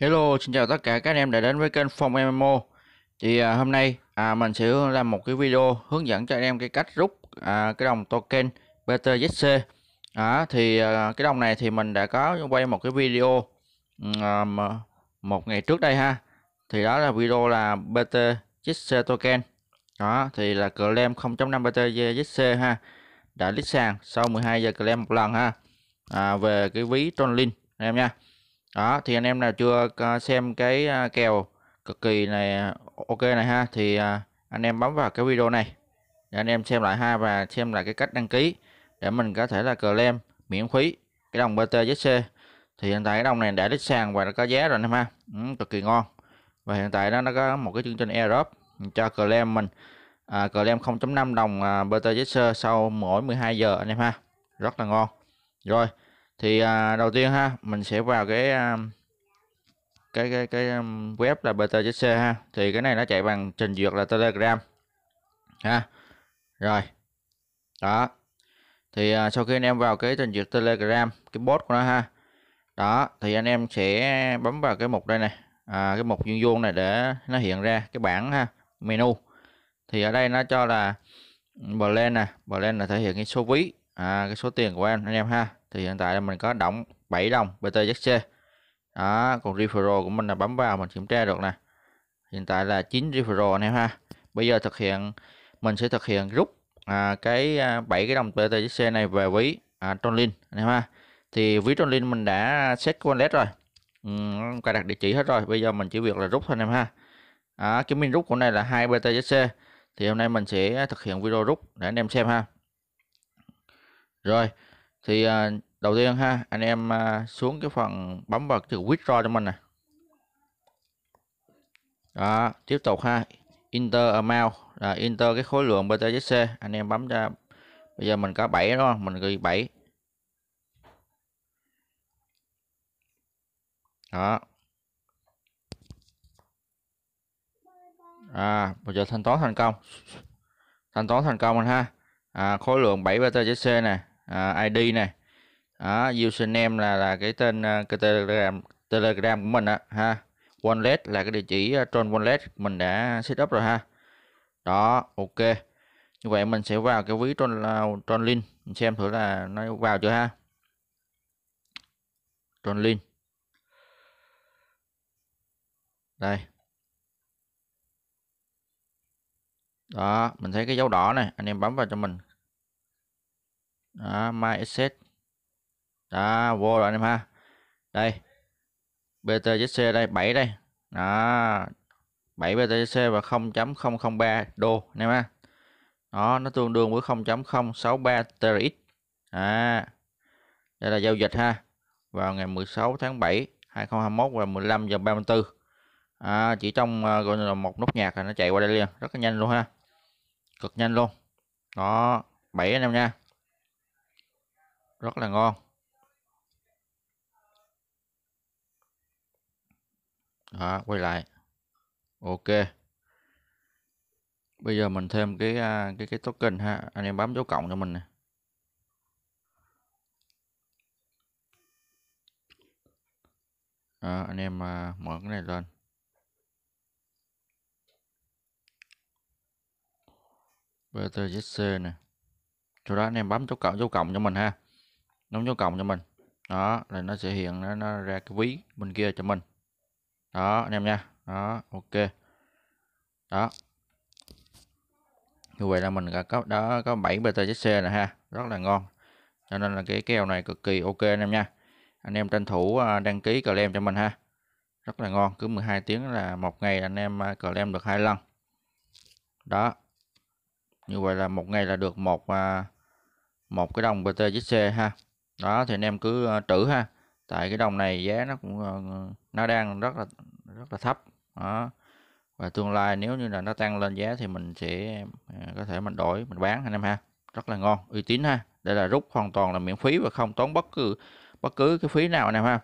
Hello, xin chào tất cả các anh em đã đến với kênh Phong MMO. Thì à, hôm nay à, mình sẽ làm một cái video hướng dẫn cho anh em cái cách rút à, cái đồng token BTZC. À, thì à, cái đồng này thì mình đã có quay một cái video ừ, à, một ngày trước đây ha. Thì đó là video là BTC token. Đó, thì là claim 0.5 BTC ha. Đã list sàn sau 12 giờ claim một lần ha. À, về cái ví Tronlin anh em nha đó thì anh em nào chưa ờ, xem cái ờ, kèo cực kỳ này ờ, ok này ha thì anh em bấm vào cái video này để anh em xem lại ha và xem lại cái cách đăng ký để mình có thể là claim miễn phí cái đồng btc thì hiện tại cái đồng này đã lít sàn và nó có giá rồi anh em ha ừ, cực kỳ ngon và hiện tại đó nó có một cái chương trình europe cho claim mình à, claim 0.5 đồng btc sau mỗi 12 giờ anh em ha rất là ngon rồi thì à, đầu tiên ha mình sẽ vào cái à, cái cái cái um, web là BTC ha thì cái này nó chạy bằng trình duyệt là Telegram ha rồi đó thì à, sau khi anh em vào cái trình duyệt Telegram cái bot của nó ha đó thì anh em sẽ bấm vào cái mục đây này à, cái mục vuông vuông này để nó hiện ra cái bảng ha menu thì ở đây nó cho là blend nè blend là thể hiện cái số ví à, cái số tiền của anh anh em ha thì hiện tại là mình có động 7 đồng btc đó còn referral của mình là bấm vào mình kiểm tra được nè hiện tại là 9 referral anh em ha bây giờ thực hiện mình sẽ thực hiện rút à, cái à, bảy cái đồng BTC này về ví à, Tronlin anh em ha thì ví Tronlin mình đã set wallet rồi ừ, cài đặt địa chỉ hết rồi bây giờ mình chỉ việc là rút thôi anh em ha à, cái min rút của này là hai BTC thì hôm nay mình sẽ thực hiện video rút để anh em xem ha rồi thì à, đầu tiên ha anh em à, xuống cái phần bấm vào từ withdraw cho mình nè đó tiếp tục ha inter amount là inter cái khối lượng BTC anh em bấm ra bây giờ mình có 7 đúng không mình ghi 7 đó à bây giờ thanh toán thành công thanh toán thành công anh ha à, khối lượng 7 BTC nè à, ID này đó, username là là cái tên à, cái telegram telegram của mình á ha wallet là cái địa chỉ à, trên wallet mình đã setup rồi ha đó ok như vậy mình sẽ vào cái ví trên à, trên link mình xem thử là nó vào chưa ha trên link đây đó mình thấy cái dấu đỏ này anh em bấm vào cho mình đó my access đó vô rồi anh em ha đây BTC đây 7 đây đó 7 BTC và 0.003 đô anh em ha đó nó tương đương với 0.063 TRX à đây là giao dịch ha vào ngày 16 tháng 7 2021 và 15 giờ 34 à, chỉ trong ờ, gọi là một nút nhạc là nó chạy qua đây liền rất là nhanh luôn ha cực nhanh luôn đó 7 anh em nha rất là ngon đó quay lại ok bây giờ mình thêm cái à, cái cái token ha anh em bấm dấu cộng cho mình nè à, anh em à, mở cái này lên BTGC nè sau đó anh em bấm dấu cộng dấu cộng cho mình ha đóng dấu cộng cho mình đó là nó sẽ hiện nó, nó ra cái ví bên kia cho mình đó anh em nha đó ok đó như vậy là mình đã có đó có 7 BTC này ha rất là ngon cho nên là cái keo này cực kỳ ok anh em nha anh em tranh thủ à, đăng ký cờ lem cho mình ha rất là ngon cứ 12 tiếng là một ngày anh em à, cờ lem được hai lần đó như vậy là một ngày là được một à, một cái đồng BTC ha đó thì anh em cứ ờ, trữ ha tại cái đồng này giá nó cũng ờ, nó đang rất là rất là thấp đó và tương lai nếu như là nó tăng lên giá thì mình sẽ ờ, có thể mình đổi mình bán anh em ha rất là ngon uy tín ha đây là rút hoàn toàn là miễn phí và không tốn bất cứ bất cứ cái phí nào anh em ha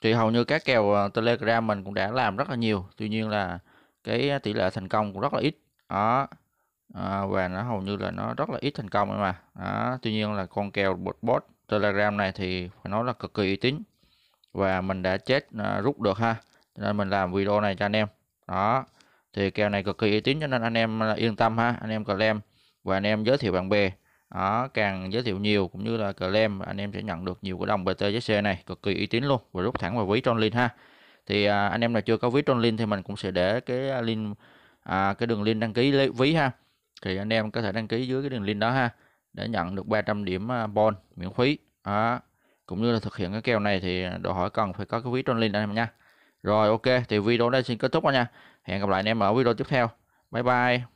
thì hầu như các kèo telegram mình cũng đã làm rất là nhiều tuy nhiên là cái tỷ lệ thành công cũng rất là ít đó à, và nó hầu như là nó rất là ít thành công mà đó. tuy nhiên là con kèo bột bot Telegram này thì phải nói là cực kỳ uy tín và mình đã chết à, rút được ha nên mình làm video này cho anh em đó thì kèo này cực kỳ uy tín cho nên anh em à, yên tâm ha anh em claim và anh em giới thiệu bạn bè đó càng giới thiệu nhiều cũng như là claim anh em sẽ nhận được nhiều cái đồng BTC này cực kỳ uy tín luôn và rút thẳng vào ví Tronlin ha thì à, anh em nào chưa có ví Tronlin thì mình cũng sẽ để cái à, link à, cái đường link đăng ký lấy ví ha thì anh em có thể đăng ký dưới cái đường link đó ha để nhận được 300 điểm à, bon miễn phí à, cũng như là thực hiện cái kèo này thì đòi hỏi cần phải có cái ví trong link anh em nha rồi ok thì video đây xin kết thúc rồi nha hẹn gặp lại anh em ở video tiếp theo bye bye